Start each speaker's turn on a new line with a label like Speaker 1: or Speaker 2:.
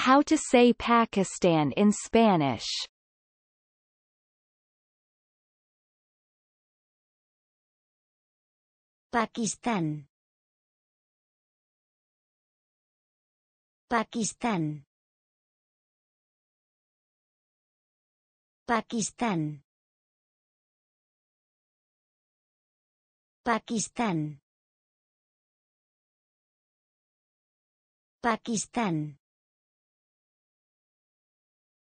Speaker 1: How to say Pakistan in Spanish
Speaker 2: Pakistan Pakistan Pakistan Pakistan Pakistan